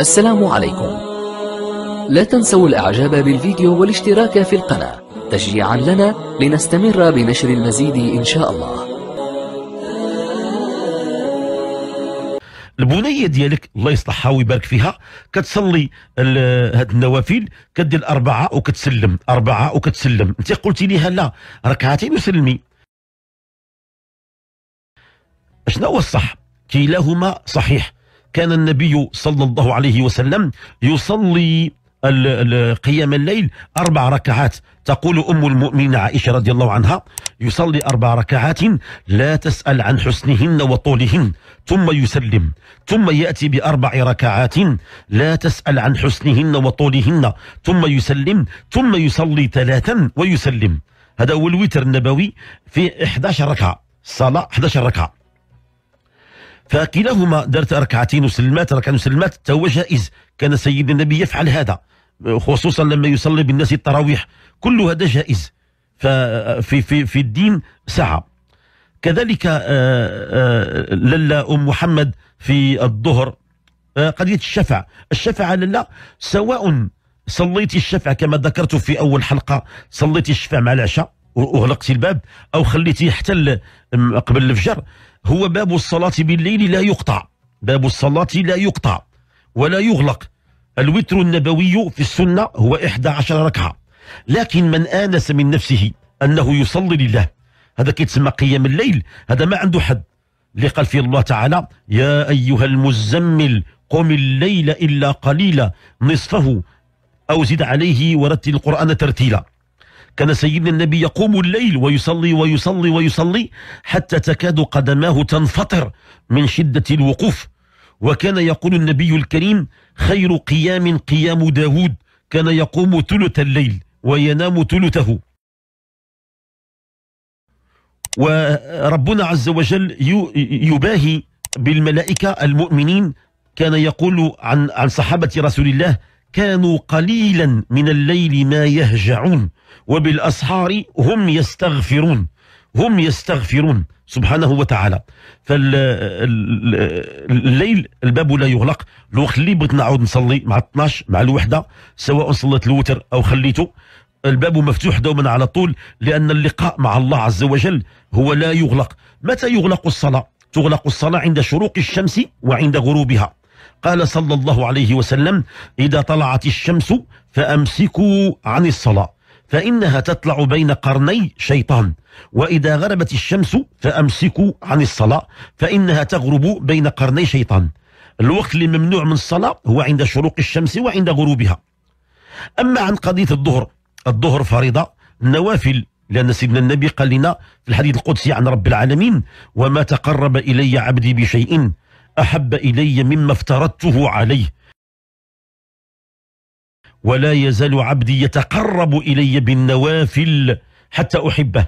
السلام عليكم لا تنسوا الاعجاب بالفيديو والاشتراك في القناة تشجيعا لنا لنستمر بنشر المزيد ان شاء الله البنيه ديالك الله يصلحها ويبارك فيها كتصلي هاد النوافل كدير اربعه وكتسلم اربعه وكتسلم انت قلتي ليها لا ركعتين وسلمي شنو هو الصح كلاهما صحيح كان النبي صلى الله عليه وسلم يصلي قيام الليل أربع ركعات تقول أم المؤمنين عائشة رضي الله عنها يصلي أربع ركعات لا تسأل عن حسنهن وطولهن ثم يسلم ثم يأتي بأربع ركعات لا تسأل عن حسنهن وطولهن ثم يسلم ثم يصلي ثلاثا ويسلم هذا هو الوتر النبوي في 11 ركعة صلاة 11 ركعة فكلاهما دارت ركعتين وسلمات ركعتين وسلمات هو جائز كان سيدنا النبي يفعل هذا خصوصا لما يصلي بالناس التراويح كل هذا جائز ففي في في الدين سعه كذلك آه، آه، للا ام محمد في الظهر قضيه آه، الشفع الشفع للا سواء صليت الشفع كما ذكرت في اول حلقه صليت الشفع مع العشاء واغلقت الباب او خليتي حتى قبل الفجر هو باب الصلاة بالليل لا يقطع باب الصلاة لا يقطع ولا يغلق الوتر النبوي في السنة هو 11 ركعة لكن من آنس من نفسه أنه يصلي لله هذا كيتسمى قيام الليل هذا ما عنده حد اللي قال فيه الله تعالى يا أيها المزمل قم الليل إلا قليلا نصفه أو زد عليه ورتل القرآن ترتيلا كان سيدنا النبي يقوم الليل ويصلي ويصلي ويصلي حتى تكاد قدماه تنفطر من شدة الوقوف وكان يقول النبي الكريم خير قيام قيام داود كان يقوم ثلث الليل وينام ثلثه وربنا عز وجل يباهي بالملائكة المؤمنين كان يقول عن عن صحابة رسول الله كانوا قليلا من الليل ما يهجعون وبالأسحار هم يستغفرون هم يستغفرون سبحانه وتعالى فالليل الباب لا يغلق لو خلي بغيت نعاود نصلي مع 12 مع الوحده سواء صليت الوتر او خليته الباب مفتوح دوما على طول لان اللقاء مع الله عز وجل هو لا يغلق متى يغلق الصلاه تغلق الصلاه عند شروق الشمس وعند غروبها قال صلى الله عليه وسلم إذا طلعت الشمس فأمسكوا عن الصلاة فإنها تطلع بين قرني شيطان وإذا غربت الشمس فأمسكوا عن الصلاة فإنها تغرب بين قرني شيطان الوقت اللي ممنوع من الصلاة هو عند شروق الشمس وعند غروبها أما عن قضية الظهر الظهر فريضة النوافل لأن سيدنا النبي قال لنا في الحديث القدسي عن رب العالمين وما تقرب إلي عبدي بشيء أحب إلي مما افترضته عليه ولا يزال عبدي يتقرب إلي بالنوافل حتى أحبه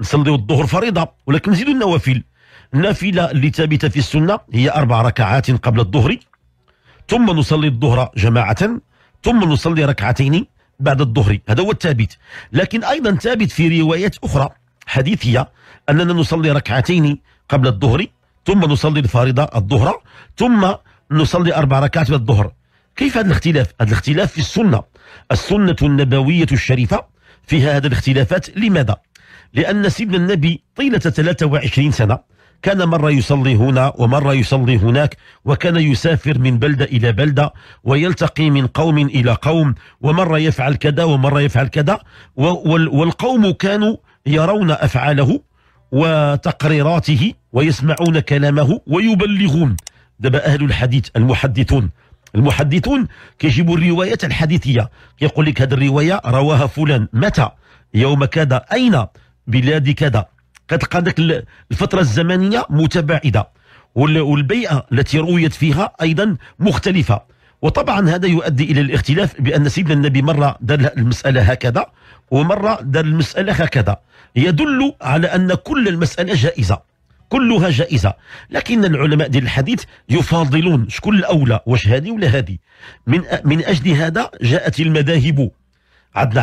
نصلي الظهر فريضة ولكن نزيد النوافل النافلة اللي ثابتة في السنة هي أربع ركعات قبل الظهر ثم نصلي الظهر جماعة ثم نصلي ركعتين بعد الظهر هذا هو الثابت لكن أيضا ثابت في روايات أخرى حديثية أننا نصلي ركعتين قبل الظهر ثم نصلي الفريضه الظهر ثم نصلي اربع ركعات من الظهر كيف هذا الاختلاف؟ هذا الاختلاف في السنه السنه النبويه الشريفه فيها هذا الاختلافات لماذا؟ لأن سيدنا النبي طيلة 23 سنة كان مرة يصلي هنا ومرة يصلي هناك وكان يسافر من بلدة إلى بلدة ويلتقي من قوم إلى قوم ومرة يفعل كذا ومرة يفعل كذا والقوم كانوا يرون أفعاله وتقريراته ويسمعون كلامه ويبلغون دابا اهل الحديث المحدثون المحدثون كيجيبوا الروايات الحديثيه كيقول لك هذه الروايه رواها فلان متى يوم كذا اين بلاد كذا كتلقى ذاك الفتره الزمنيه متباعده والبيئه التي رويت فيها ايضا مختلفه وطبعا هذا يؤدي الى الاختلاف بان سيدنا النبي مره دار المساله هكذا ومره دار المساله هكذا يدل على أن كل المسألة جائزة كلها جائزة لكن العلماء ديال الحديث يفاضلون شكون الأولى واش هذه ولا هذه من من أجل هذا جاءت المذاهب عندنا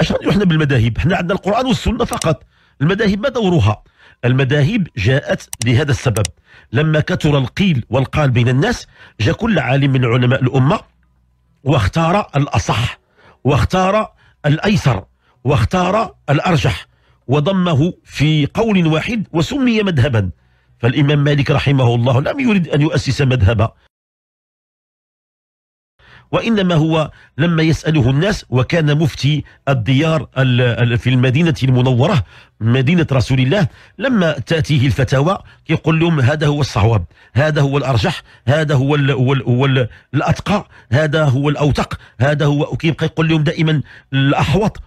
اش احنا بالمذاهب حنا عندنا القرآن والسنة فقط المذاهب ما دورها المذاهب جاءت لهذا السبب لما كثر القيل والقال بين الناس جاء كل عالم من علماء الأمة واختار الأصح واختار الأيسر واختار الأرجح وضمه في قول واحد وسمي مذهبا فالإمام مالك رحمه الله لم يرد أن يؤسس مذهبا وإنما هو لما يسأله الناس وكان مفتي الديار في المدينة المنورة مدينة رسول الله لما تأتيه الفتاوى يقول لهم هذا هو الصواب هذا هو الأرجح هذا هو, الـ هو, الـ هو الـ الأتقى هذا هو الأوتق هذا هو كيبقى يقول لهم دائما الأحوط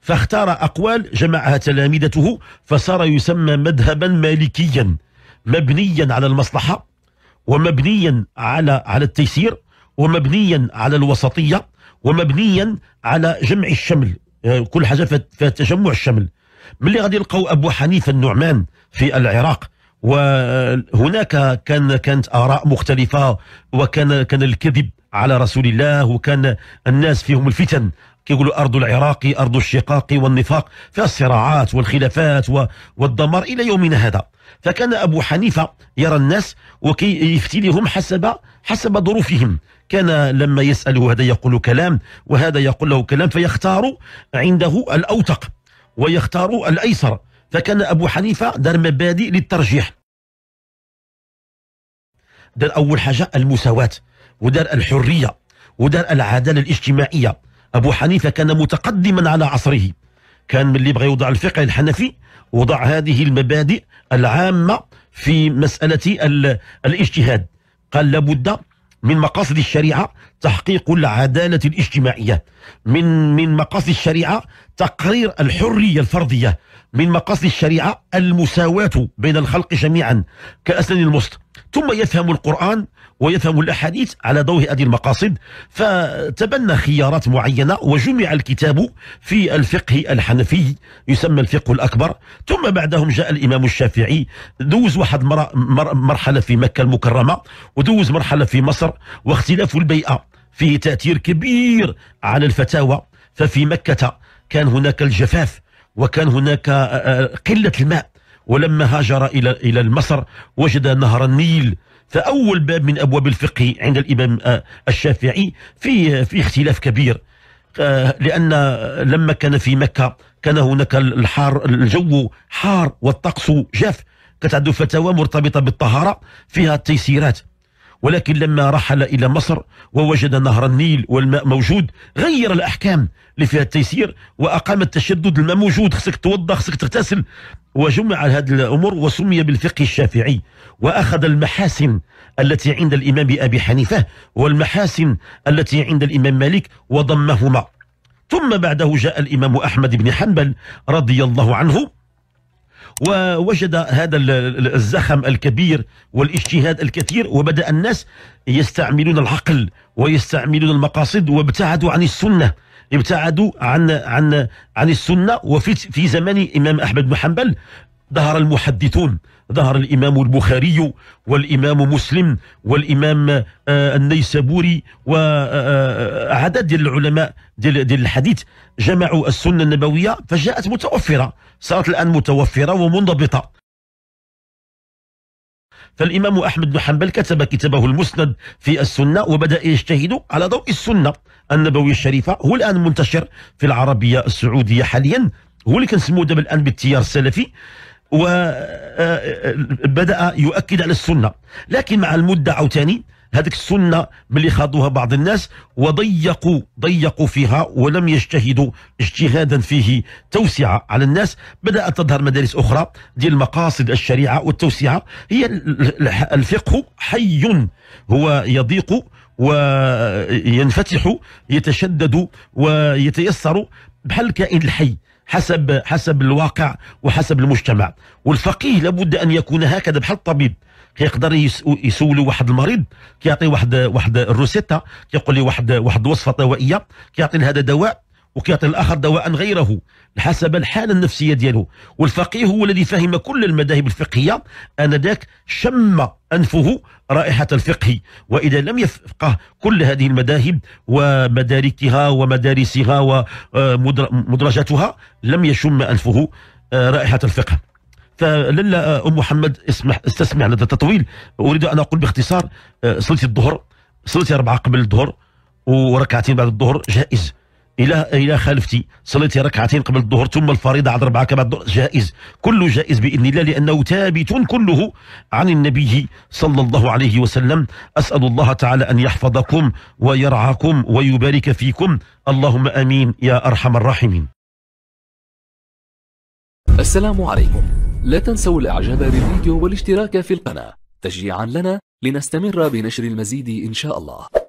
فاختار أقوال جمعها تلامذته فصار يسمى مذهبا مالكيا مبنيا على المصلحة ومبنيا على على التيسير ومبنيا على الوسطية ومبنيا على جمع الشمل آه، كل حاجة تجمع الشمل ملي غادي يلقاو أبو حنيفة النعمان في العراق وهناك كان كانت آراء مختلفة وكان كان الكذب على رسول الله وكان الناس فيهم الفتن كيقولوا ارض العراق ارض الشقاق والنفاق فيها الصراعات والخلافات والدمار الى يومنا هذا فكان ابو حنيفه يرى الناس وكيفتي لهم حسب حسب ظروفهم كان لما يساله هذا يقول كلام وهذا يقول له كلام فيختار عنده الاوثق ويختار الايسر فكان ابو حنيفه دار مبادئ للترجيح دار اول حاجه المساواه ودار الحريه ودار العداله الاجتماعيه أبو حنيفة كان متقدما على عصره كان من اللي بغى يوضع الفقه الحنفي وضع هذه المبادئ العامة في مسألة الاجتهاد قال لابد من مقاصد الشريعة تحقيق العدالة الاجتماعية من من مقاصد الشريعة تقرير الحرية الفردية من مقاصد الشريعة المساواة بين الخلق جميعا كأسنان المسط ثم يفهم القرآن ويفهم الأحاديث على ضوء هذه المقاصد فتبنى خيارات معينة وجمع الكتاب في الفقه الحنفي يسمى الفقه الأكبر ثم بعدهم جاء الإمام الشافعي دوز واحد مرحلة في مكة المكرمة ودوز مرحلة في مصر واختلاف البيئة فيه تأثير كبير على الفتاوى ففي مكة كان هناك الجفاف وكان هناك قلة الماء ولما هاجر إلى إلى مصر وجد نهر النيل فأول باب من أبواب الفقه عند الإمام آه، الشافعي في في اختلاف كبير آه، لأن لما كان في مكة كان هناك الحار الجو حار والطقس جاف كتعد فتاوى مرتبطة بالطهارة فيها التيسيرات ولكن لما رحل إلى مصر ووجد نهر النيل والماء موجود غير الأحكام اللي فيها التيسير وأقام التشدد الماء موجود خصك توضى خصك تغتسل وجمع هذه الأمور وسمي بالفقه الشافعي وأخذ المحاسن التي عند الإمام أبي حنيفة والمحاسن التي عند الإمام مالك وضمهما ثم بعده جاء الإمام أحمد بن حنبل رضي الله عنه ووجد هذا الزخم الكبير والاجتهاد الكثير وبدأ الناس يستعملون العقل ويستعملون المقاصد وابتعدوا عن السنة ابتعدوا عن عن عن السنة وفي في زمان الإمام أحمد بن حنبل ظهر المحدثون ظهر الإمام البخاري والإمام مسلم والإمام آه، النيسابوري وعدد آه، آه، ديال العلماء ديال الحديث جمعوا السنة النبوية فجاءت متوفرة صارت الآن متوفرة ومنضبطة فالإمام أحمد بن حنبل كتب كتابه المسند في السنة وبدأ يجتهد على ضوء السنة النبوية الشريفة هو الآن منتشر في العربية السعودية حاليا هو اللي كنسموه دابا الآن بالتيار السلفي وبدأ آه، آه، يؤكد على السنة لكن مع المدة عاوتاني هذيك السنة ملي خاضوها بعض الناس وضيقوا ضيقوا فيها ولم يجتهدوا اجتهادا فيه توسعة على الناس بدأت تظهر مدارس أخرى ديال مقاصد الشريعة والتوسعة هي الفقه حي هو يضيق وينفتح يتشدد ويتيسر بحال الكائن الحي حسب حسب الواقع وحسب المجتمع والفقيه لابد ان يكون هكذا بحال الطبيب كيقدر يسولو واحد المريض كيعطي واحد واحد الروسيتا كيقول لي واحد واحد الوصفه طوائيه كيعطي هذا دواء وكيعطي الاخر دواء غيره حسب الحاله النفسيه ديالو والفقيه هو الذي فهم كل المذاهب الفقهيه انذاك شم انفه رائحه الفقه واذا لم يفقه كل هذه المذاهب ومداركها ومدارسها ومدرجاتها لم يشم انفه رائحه الفقه فللا ام محمد اسمح استسمع لدى التطويل اريد ان اقول باختصار آه، صليتي الظهر صليتي اربعه قبل الظهر وركعتين بعد الظهر جائز الى الى خالفتي صليت ركعتين قبل الظهر ثم الفريضه على اربعه كما جائز كل جائز باذن الله لانه ثابت كله عن النبي صلى الله عليه وسلم اسال الله تعالى ان يحفظكم ويرعاكم ويبارك فيكم اللهم امين يا ارحم الراحمين السلام عليكم لا تنسوا الاعجاب بالفيديو والاشتراك في القناه تشجيعا لنا لنستمر بنشر المزيد ان شاء الله